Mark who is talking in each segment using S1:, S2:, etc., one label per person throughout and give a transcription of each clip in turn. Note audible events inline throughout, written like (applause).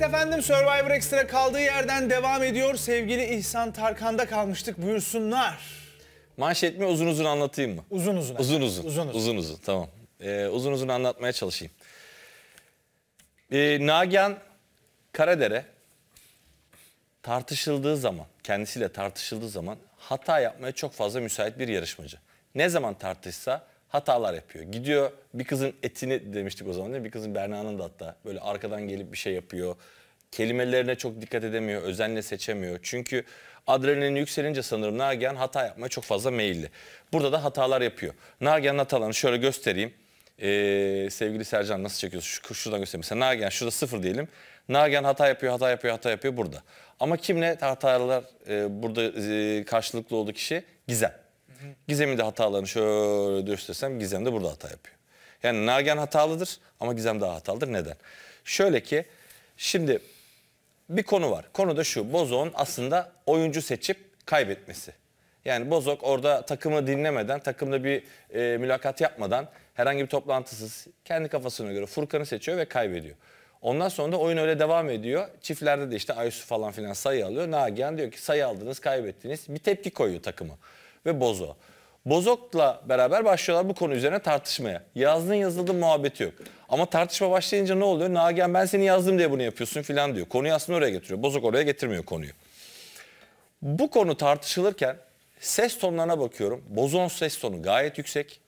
S1: Evet efendim Survivor Extra kaldığı yerden devam ediyor. Sevgili İhsan Tarkan'da kalmıştık.
S2: Buyursunlar. Manşet mi uzun uzun anlatayım mı? Uzun uzun. Uzun uzun. Uzun uzun. Uzun uzun tamam. Ee, uzun uzun anlatmaya çalışayım. Ee, Nagihan Karadere tartışıldığı zaman, kendisiyle tartışıldığı zaman hata yapmaya çok fazla müsait bir yarışmacı. Ne zaman tartışsa hatalar yapıyor. Gidiyor bir kızın etini demiştik o zaman değil mi? Bir kızın Berna'nın da hatta böyle arkadan gelip bir şey yapıyor. Kelimelerine çok dikkat edemiyor, özenle seçemiyor. Çünkü adrenalin yükselince sanırım Nagihan hata yapmaya çok fazla meyilli. Burada da hatalar yapıyor. Nagihan'ın hatalarını şöyle göstereyim. Ee, sevgili Sercan nasıl çekiyorsun? Şu, şuradan göstereyim. Mesela Nagihan şurada sıfır diyelim. Nagihan hata yapıyor, hata yapıyor, hata yapıyor burada. Ama kimle hatalar e, burada e, karşılıklı olduğu kişi? Gizem. Gizem'in de hatalarını şöyle göstersem Gizem de burada hata yapıyor. Yani Nagihan hatalıdır ama Gizem daha hatalıdır. Neden? Şöyle ki şimdi bir konu var. Konu da şu. Bozo'nun aslında oyuncu seçip kaybetmesi. Yani Bozok orada takımı dinlemeden, takımda bir e, mülakat yapmadan, herhangi bir toplantısız, kendi kafasına göre Furkan'ı seçiyor ve kaybediyor. Ondan sonra da oyun öyle devam ediyor. Çiftlerde de işte Aysu falan filan sayı alıyor. Nagihan diyor ki sayı aldınız, kaybettiniz. Bir tepki koyuyor takımı ve Bozo. Bozok'la beraber başlıyorlar bu konu üzerine tartışmaya. Yazdın yazıldı muhabbeti yok. Ama tartışma başlayınca ne oluyor? Nagen ben seni yazdım diye bunu yapıyorsun filan diyor. Konuyu aslında oraya getiriyor. Bozok oraya getirmiyor konuyu. Bu konu tartışılırken ses tonlarına bakıyorum. Bozon ses tonu gayet yüksek.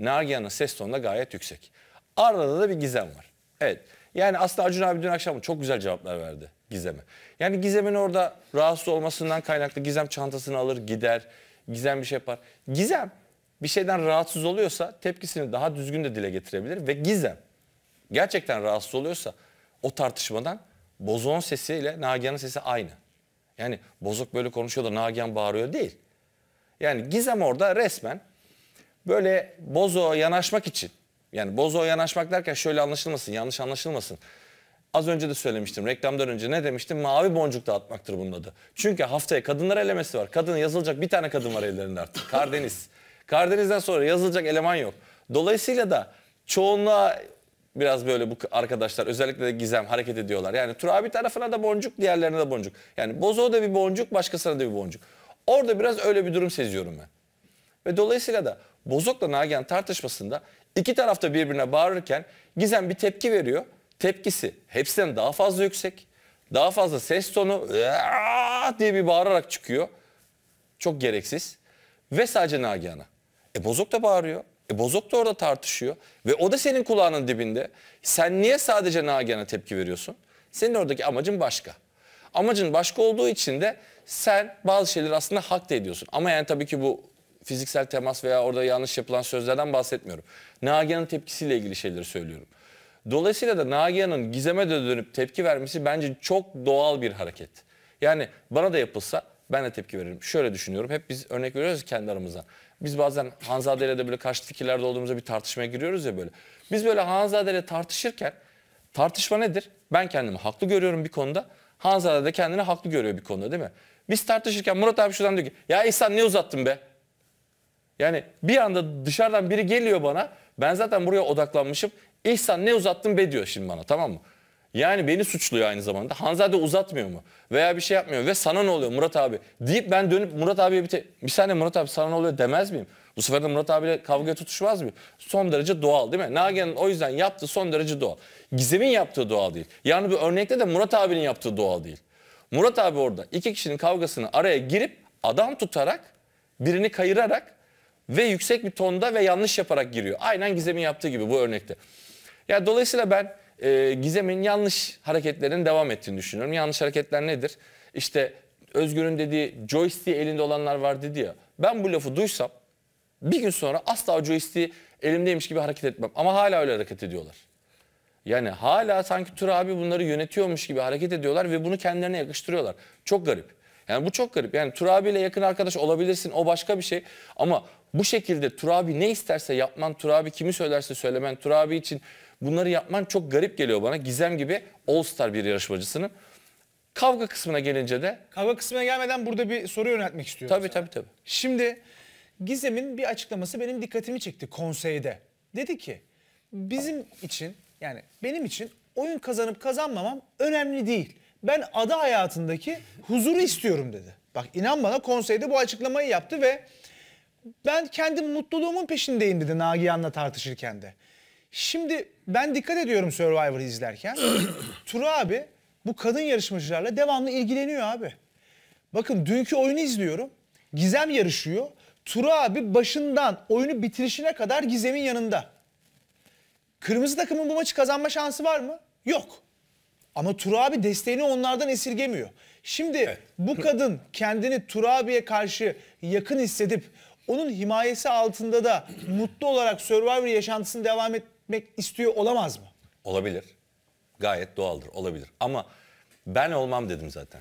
S2: Nagihan'ın ses tonu da gayet yüksek. Arada da bir gizem var. Evet. Yani aslında Acun abi dün akşam çok güzel cevaplar verdi Gizem'e. Yani Gizem'in orada rahatsız olmasından kaynaklı Gizem çantasını alır gider. Gizem bir şey yapar. Gizem bir şeyden rahatsız oluyorsa tepkisini daha düzgün de dile getirebilir ve Gizem gerçekten rahatsız oluyorsa o tartışmadan Bozok'un sesiyle Nagihan'ın sesi aynı. Yani bozuk böyle konuşuyor da Nagihan bağırıyor değil. Yani Gizem orada resmen böyle Bozok'a yanaşmak için yani Bozok'a yanaşmak derken şöyle anlaşılmasın yanlış anlaşılmasın. Az önce de söylemiştim reklamdan önce ne demiştim? Mavi boncuk dağıtmaktır bunun adı. Çünkü haftaya kadınlar elemesi var. Kadın yazılacak bir tane kadın var ellerinde artık. (laughs) Karadeniz. Karadeniz'den sonra yazılacak eleman yok. Dolayısıyla da çoğunluğa biraz böyle bu arkadaşlar özellikle de Gizem hareket ediyorlar. Yani Turabi tarafına da boncuk, diğerlerine de boncuk. Yani Bozo'ya da bir boncuk, başkasına da bir boncuk. Orada biraz öyle bir durum seziyorum ben. Ve dolayısıyla da Bozok'la Nagihan tartışmasında iki tarafta birbirine bağırırken Gizem bir tepki veriyor tepkisi hepsinden daha fazla yüksek. Daha fazla ses tonu diye bir bağırarak çıkıyor. Çok gereksiz. Ve sadece Nagihan'a. E Bozok da bağırıyor. E Bozok da orada tartışıyor. Ve o da senin kulağının dibinde. Sen niye sadece Nagihan'a tepki veriyorsun? Senin oradaki amacın başka. Amacın başka olduğu için de sen bazı şeyleri aslında hak da ediyorsun. Ama yani tabii ki bu fiziksel temas veya orada yanlış yapılan sözlerden bahsetmiyorum. Nagihan'ın tepkisiyle ilgili şeyleri söylüyorum. Dolayısıyla da Nagihan'ın gizeme de dönüp tepki vermesi bence çok doğal bir hareket. Yani bana da yapılsa ben de tepki veririm. Şöyle düşünüyorum. Hep biz örnek veriyoruz kendi aramızdan. Biz bazen Hanzade ile de böyle karşı fikirlerde olduğumuzda bir tartışmaya giriyoruz ya böyle. Biz böyle Hanzade ile tartışırken tartışma nedir? Ben kendimi haklı görüyorum bir konuda. Hanzade de kendini haklı görüyor bir konuda değil mi? Biz tartışırken Murat abi şuradan diyor ki ya İhsan ne uzattın be? Yani bir anda dışarıdan biri geliyor bana ben zaten buraya odaklanmışım. İhsan ne uzattın be diyor şimdi bana tamam mı? Yani beni suçluyor aynı zamanda. Hanzade uzatmıyor mu? Veya bir şey yapmıyor. Ve sana ne oluyor Murat abi? Deyip ben dönüp Murat abiye bir, bir saniye Murat abi sana ne oluyor demez miyim? Bu sefer de Murat abiyle kavga tutuşmaz mı? Son derece doğal değil mi? Nagihan'ın o yüzden yaptığı son derece doğal. Gizem'in yaptığı doğal değil. Yani bir örnekte de Murat abinin yaptığı doğal değil. Murat abi orada iki kişinin kavgasını araya girip adam tutarak birini kayırarak ve yüksek bir tonda ve yanlış yaparak giriyor. Aynen Gizem'in yaptığı gibi bu örnekte. Ya dolayısıyla ben e, Gizem'in yanlış hareketlerin devam ettiğini düşünüyorum. Yanlış hareketler nedir? İşte Özgür'ün dediği joystick elinde olanlar var dedi ya. Ben bu lafı duysam bir gün sonra asla o joystick elimdeymiş gibi hareket etmem. Ama hala öyle hareket ediyorlar. Yani hala sanki Tur abi bunları yönetiyormuş gibi hareket ediyorlar ve bunu kendilerine yakıştırıyorlar. Çok garip. Yani bu çok garip. Yani Tur abiyle yakın arkadaş olabilirsin o başka bir şey. Ama bu şekilde Tur abi ne isterse yapman, Tur abi kimi söylerse söylemen, Tur abi için Bunları yapman çok garip geliyor bana. Gizem gibi All Star bir yarışmacısının. Kavga kısmına gelince de...
S1: Kavga kısmına gelmeden burada bir soru yöneltmek istiyorum. Tabii sana. tabii tabii. Şimdi Gizem'in bir açıklaması benim dikkatimi çekti konseyde. Dedi ki bizim için yani benim için oyun kazanıp kazanmamam önemli değil. Ben ada hayatındaki huzuru istiyorum dedi. Bak inan bana konseyde bu açıklamayı yaptı ve ben kendi mutluluğumun peşindeyim dedi Nagihan'la tartışırken de. Şimdi ben dikkat ediyorum Survivor'ı izlerken. (clears throat) Turu abi bu kadın yarışmacılarla devamlı ilgileniyor abi. Bakın dünkü oyunu izliyorum. Gizem yarışıyor. Turu abi başından oyunu bitirişine kadar Gizem'in yanında. Kırmızı takımın bu maçı kazanma şansı var mı? Yok. Ama Turu abi desteğini onlardan esirgemiyor. Şimdi evet. bu kadın kendini Turu abiye karşı yakın hissedip onun himayesi altında da mutlu olarak Survivor yaşantısını
S2: devam et gitmek istiyor olamaz mı? Olabilir. Gayet doğaldır. Olabilir. Ama ben olmam dedim zaten.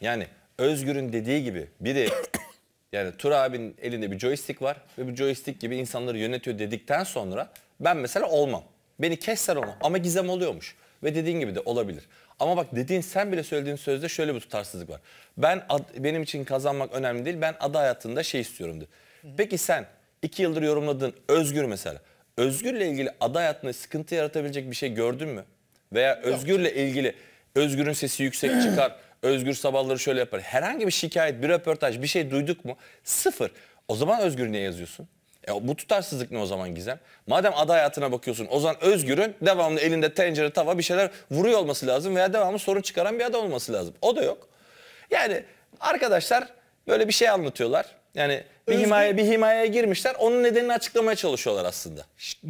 S2: Yani Özgür'ün dediği gibi biri (coughs) yani Tur abinin elinde bir joystick var ve bu joystick gibi insanları yönetiyor dedikten sonra ben mesela olmam. Beni kesler onu ama gizem oluyormuş. Ve dediğin gibi de olabilir. Ama bak dediğin sen bile söylediğin sözde şöyle bir tutarsızlık var. Ben ad, benim için kazanmak önemli değil. Ben ada hayatında şey istiyorum dedi. Peki sen iki yıldır yorumladığın Özgür mesela. Özgür'le ilgili aday hayatında sıkıntı yaratabilecek bir şey gördün mü? Veya Özgür'le ilgili Özgür'ün sesi yüksek (clears throat) çıkar, Özgür sabahları şöyle yapar. Herhangi bir şikayet, bir röportaj, bir şey duyduk mu? Sıfır. O zaman Özgür niye yazıyorsun? E, bu tutarsızlık ne o zaman Gizem? Madem aday hayatına bakıyorsun o zaman Özgür'ün devamlı elinde tencere tava bir şeyler vuruyor olması lazım veya devamlı sorun çıkaran bir adam olması lazım. O da yok. Yani arkadaşlar böyle bir şey anlatıyorlar. Yani bir himaye bir himayeye girmişler. Onun nedenini açıklamaya çalışıyorlar aslında.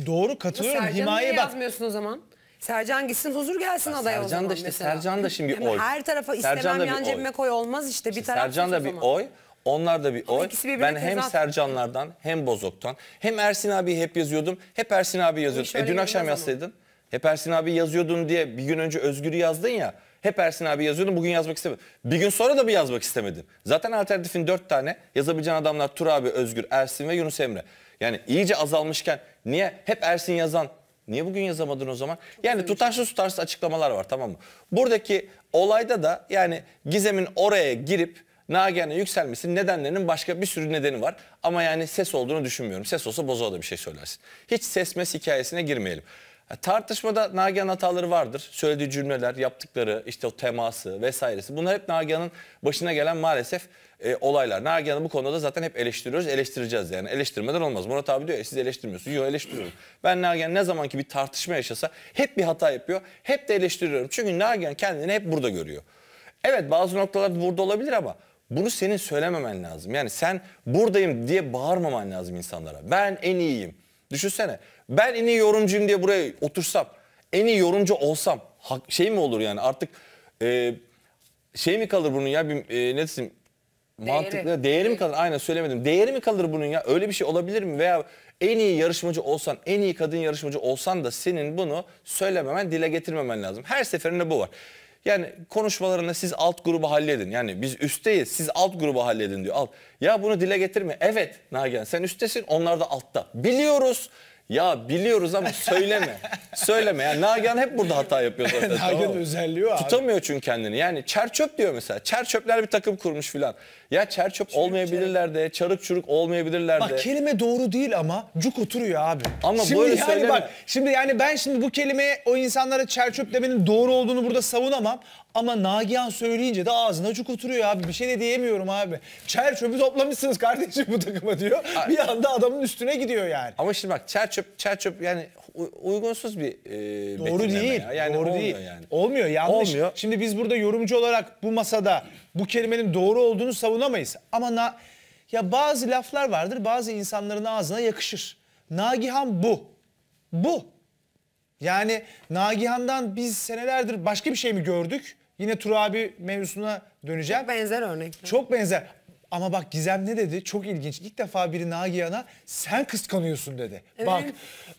S1: Doğru
S3: katılıyorum. Ama himaye bak. yazmıyorsun o zaman? Sercan gitsin huzur gelsin ya adaya Sercan o zaman da işte Sercan da şimdi bir oy. Her tarafa istemem yan cebime koy olmaz işte bir işte taraf. Sercan da bir oy.
S2: Onlar da bir Ama oy. Ben hem Sercanlardan hem Bozok'tan hem Ersin abi hep yazıyordum. Hep Ersin abi yazıyordum. E, dün akşam yazsaydın. Hep Ersin abi yazıyordun diye bir gün önce Özgür'ü yazdın ya. Hep Ersin abi yazıyordum. Bugün yazmak istemedim. Bir gün sonra da bir yazmak istemedim. Zaten alternatifin dört tane. Yazabileceğin adamlar Tur abi, Özgür, Ersin ve Yunus Emre. Yani iyice azalmışken niye hep Ersin yazan Niye bugün yazamadın o zaman? Yani tutarsız tutarsız açıklamalar var tamam mı? Buradaki olayda da yani Gizem'in oraya girip Nagihan'a yükselmesinin nedenlerinin başka bir sürü nedeni var. Ama yani ses olduğunu düşünmüyorum. Ses olsa Bozo'a da bir şey söylersin. Hiç sesmes hikayesine girmeyelim. Tartışmada Nagihan hataları vardır. Söylediği cümleler, yaptıkları, işte o teması vesairesi. Bunlar hep Nagihan'ın başına gelen maalesef e, olaylar. Nagihan'ı bu konuda da zaten hep eleştiriyoruz, eleştireceğiz yani. Eleştirmeden olmaz. Murat abi diyor ya siz eleştirmiyorsunuz. Yok eleştiriyorum. Ben Nagihan ne zamanki bir tartışma yaşasa hep bir hata yapıyor. Hep de eleştiriyorum. Çünkü Nagihan kendini hep burada görüyor. Evet bazı noktalar burada olabilir ama bunu senin söylememen lazım. Yani sen buradayım diye bağırmaman lazım insanlara. Ben en iyiyim. Düşünsene ben en iyi yorumcuyum diye buraya otursam, en iyi yorumcu olsam şey mi olur yani artık e, şey mi kalır bunun ya bir, e, ne diyeyim mantıklı değeri. değeri mi kalır aynen söylemedim değeri mi kalır bunun ya öyle bir şey olabilir mi veya en iyi yarışmacı olsan en iyi kadın yarışmacı olsan da senin bunu söylememen dile getirmemen lazım her seferinde bu var. Yani konuşmalarında siz alt grubu halledin. Yani biz üstteyiz siz alt grubu halledin diyor. Alt. Ya bunu dile getirme. Evet Nagihan sen üsttesin onlar da altta. Biliyoruz ya biliyoruz ama söyleme. söyleme. Yani Nagihan hep burada hata yapıyor zaten. (laughs) Nagihan tamam.
S1: özelliği abi. Tutamıyor
S2: çünkü kendini. Yani çerçöp diyor mesela. Çerçöpler bir takım kurmuş filan. Ya çerçöp çürük olmayabilirler de, çarık çuruk olmayabilirler bak, de. Bak
S1: kelime doğru değil ama cuk oturuyor abi. Ama şimdi böyle yani söyleme. Bak, şimdi yani ben şimdi bu kelimeye o insanlara çerçöp demenin doğru olduğunu burada savunamam. Ama Nagihan söyleyince de ağzına cuk oturuyor abi. Bir şey de diyemiyorum abi. Çer çöpü toplamışsınız kardeşim bu takıma diyor. Abi. Bir anda adamın üstüne gidiyor yani. Ama şimdi bak çer çöp, çer çöp yani uygunsuz bir e, Doğru değil. Ya. Yani doğru değil. Yani. Olmuyor yanlış. Olmuyor. Şimdi biz burada yorumcu olarak bu masada bu kelimenin doğru olduğunu savunamayız. Ama na ya bazı laflar vardır bazı insanların ağzına yakışır. Nagihan bu. Bu. Yani Nagihan'dan biz senelerdir başka bir şey mi gördük? Yine Tur abi mevzusuna döneceğim. Çok benzer örnek. Çok benzer. Ama bak Gizem ne dedi? Çok ilginç. İlk defa biri Nagihan'a sen kıskanıyorsun dedi. Evet. Bak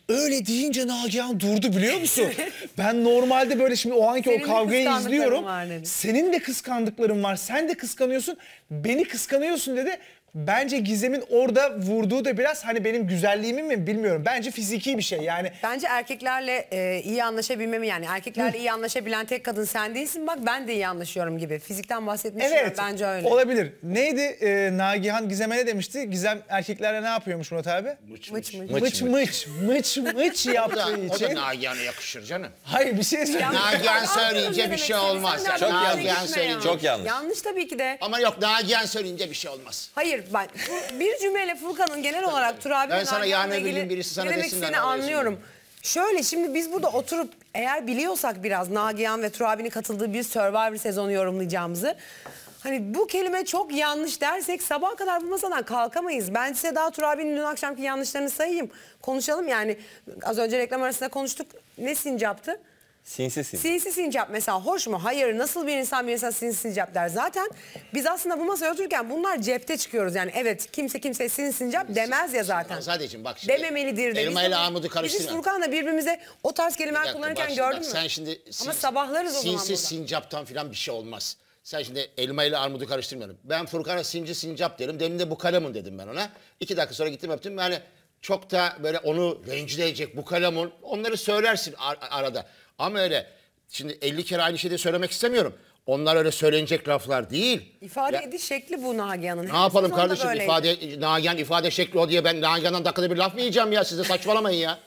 S1: öyle deyince Nagihan durdu biliyor musun? (laughs) ben normalde böyle şimdi o anki Senin o kavgayı izliyorum. Senin de kıskandıkların var. Sen de kıskanıyorsun. Beni kıskanıyorsun dedi. Bence Gizem'in orada vurduğu da biraz hani benim güzelliğimi mi bilmiyorum. Bence fiziki bir şey yani.
S3: Bence erkeklerle e, iyi anlaşabilmemi yani erkeklerle iyi anlaşabilen tek kadın sen değilsin bak ben de iyi anlaşıyorum gibi. Fizikten bahsetmişim evet, bence öyle. Olabilir.
S1: Neydi e, Nagihan Gizem'e ne demişti? Gizem erkeklerle ne yapıyormuş Murat abi? Mıç mıç. Mıç mıç mıç mıç, mıç, yaptığı için. O da
S4: Nagihan'a yakışır canım. Hayır bir şey söyleyeyim. Nagihan söyleyince bir şey olmaz. Çok yanlış. Çok yanlış. Yanlış tabii ki de. Ama yok Nagihan söyleyince bir şey olmaz. Hayır ben
S3: bir cümleyle Furkan'ın genel olarak Turabi Ben sana yarın öbür gün birisi sana desin ben anlıyorum. Şöyle şimdi biz burada oturup eğer biliyorsak biraz Nagihan ve Turabi'nin katıldığı bir Survivor sezonu yorumlayacağımızı. Hani bu kelime çok yanlış dersek sabaha kadar bu masadan kalkamayız. Ben size daha Turabi'nin dün akşamki yanlışlarını sayayım. Konuşalım yani az önce reklam arasında konuştuk. Ne sincaptı? Sinsi sinsi. Sinsi sincap mesela hoş mu? Hayır nasıl bir insan bir insan sinsi sincap der. Zaten biz aslında bu masaya otururken bunlar cepte çıkıyoruz. Yani evet kimse kimse sinsi sincap demez ya zaten. Sadece bak şimdi. Dememelidir de. Elma ile armudu karıştırma. Biz Furkan'la birbirimize o tarz kelimeler dakika, kullanırken bak, gördün mü? Sen şimdi sinsi, Ama sabahlarız o zaman Sinsi
S4: sincaptan falan bir şey olmaz. Sen şimdi elma ile armudu karıştırmıyorum. Ben Furkan'a sinci sincap derim. Demin de bu kalemın dedim ben ona. İki dakika sonra gittim öptüm. Yani çok da böyle onu rencide edecek bu kalemun onları söylersin ar arada. Ama öyle şimdi 50 kere aynı şeyi söylemek istemiyorum. Onlar öyle söylenecek laflar değil.
S3: İfade ediş şekli bu Nagihan'ın. Ne yapalım kardeşim ifade
S4: Nagihan ifade şekli o diye ben Nagihan'dan dakikada bir laf mı yiyeceğim ya size saçmalamayın ya.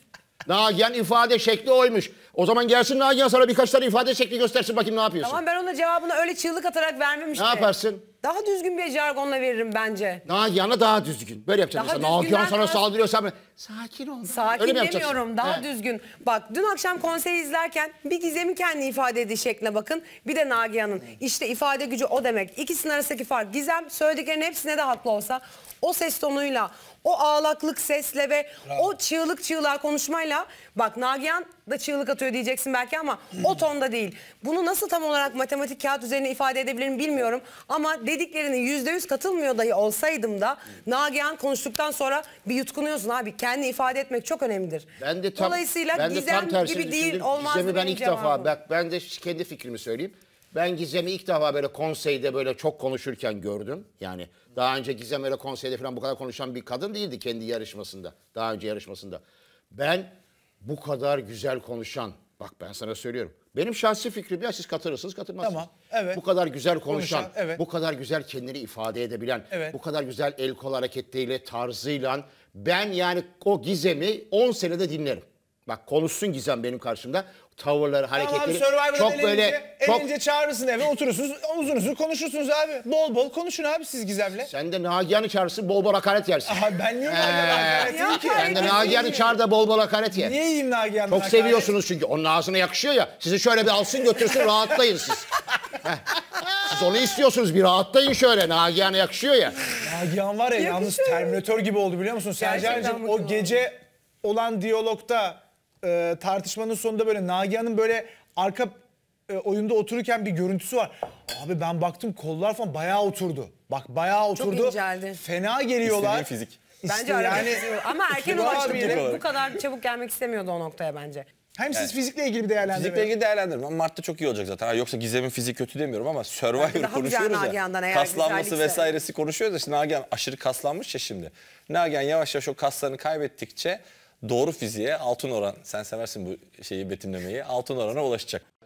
S4: (laughs) Nagihan ifade şekli oymuş. O zaman gelsin Nagihan sana birkaç tane ifade şekli göstersin bakayım ne yapıyorsun. Tamam
S3: ben ona cevabını öyle çığlık atarak vermemiştim. Ne yaparsın? Daha düzgün bir jargonla veririm bence.
S4: Nagihan'a daha düzgün. Böyle yapacağım. Daha mesela. Nagihan sana daha... saldırıyorsa
S3: sakin ol. Sakin Öyle demiyorum. Daha He. düzgün. Bak dün akşam konseri izlerken bir Gizem'in kendi ifade ettiği şekline bakın. Bir de Nagihan'ın. İşte ifade gücü o demek. İkisinin arasındaki fark. Gizem söylediklerinin hepsine de haklı olsa o ses tonuyla, o ağlaklık sesle ve Bravo. o çığlık çığlığa konuşmayla bak Nagihan da çığlık atıyor diyeceksin belki ama o tonda değil. Bunu nasıl tam olarak matematik kağıt üzerine ifade edebilirim bilmiyorum ama dediğim dediklerinin yüzde yüz katılmıyor dahi olsaydım da Nagihan konuştuktan sonra bir yutkunuyorsun abi. Kendi ifade etmek çok önemlidir. Ben de tam, Dolayısıyla ben de Gizem tam tersini gibi değil olmaz.
S4: Gizem'i ben benim ilk defa bak ben de kendi fikrimi söyleyeyim. Ben Gizem'i ilk defa böyle konseyde böyle çok konuşurken gördüm. Yani daha önce Gizem öyle konseyde falan bu kadar konuşan bir kadın değildi kendi yarışmasında. Daha önce yarışmasında. Ben bu kadar güzel konuşan, Bak ben sana söylüyorum. Benim şahsi fikrim ya siz katılırsınız katılmazsınız. Tamam. Evet. Bu kadar güzel konuşan, konuşan evet. bu kadar güzel kendini ifade edebilen, evet. bu kadar güzel el kol hareketleriyle, tarzıyla ben yani o gizemi 10 senede dinlerim. Bak konuşsun Gizem benim karşımda. Tavırları, hareketleri tamam, çok elince, böyle çok elince
S1: çağırırsın eve oturursunuz, uzun uzun konuşursunuz abi. Bol bol konuşun abi siz Gizem'le. Sen de Nagihan'ı
S4: çağırsın, bol bol hakaret yersin. Aha, ben niye ee, hakaret ki? Sen de Nagihan'ı çağır da bol bol hakaret ye. Niye yiyeyim Nagihan'ı? Çok hakaret? seviyorsunuz çünkü. Onun ağzına yakışıyor ya. Sizi şöyle bir alsın götürsün rahatlayın siz. Siz onu istiyorsunuz bir rahatlayın şöyle. Nagihan'a yakışıyor ya.
S1: Nagihan var ya yalnız Terminator gibi oldu biliyor musun? Sercan'cığım o gece olan diyalogta e, tartışmanın sonunda böyle Nagihan'ın böyle arka e, oyunda otururken bir görüntüsü var. Abi ben baktım kollar falan bayağı oturdu. Bak bayağı oturdu. Çok inceldi.
S2: Fena geliyorlar. İstediğin fizik. Bence yani Ama (laughs) erken ulaştı. Bu-
S3: kadar çabuk gelmek istemiyordu o noktaya bence. Hem siz fizikle ilgili bir değerlendirme. Fizikle ilgili
S2: değerlendirme. Mart'ta çok iyi olacak zaten. Ha, yoksa Gizem'in fizik kötü demiyorum ama Belki Survivor daha konuşuyoruz Nagihan'dan ya. eğer Kaslanması güzellikse. vesairesi konuşuyoruz ya. Şimdi Nagihan aşırı kaslanmış ya şimdi. Nagihan yavaş yavaş o kaslarını kaybettikçe doğru fiziğe altın oran sen seversin bu şeyi betimlemeyi altın orana ulaşacak.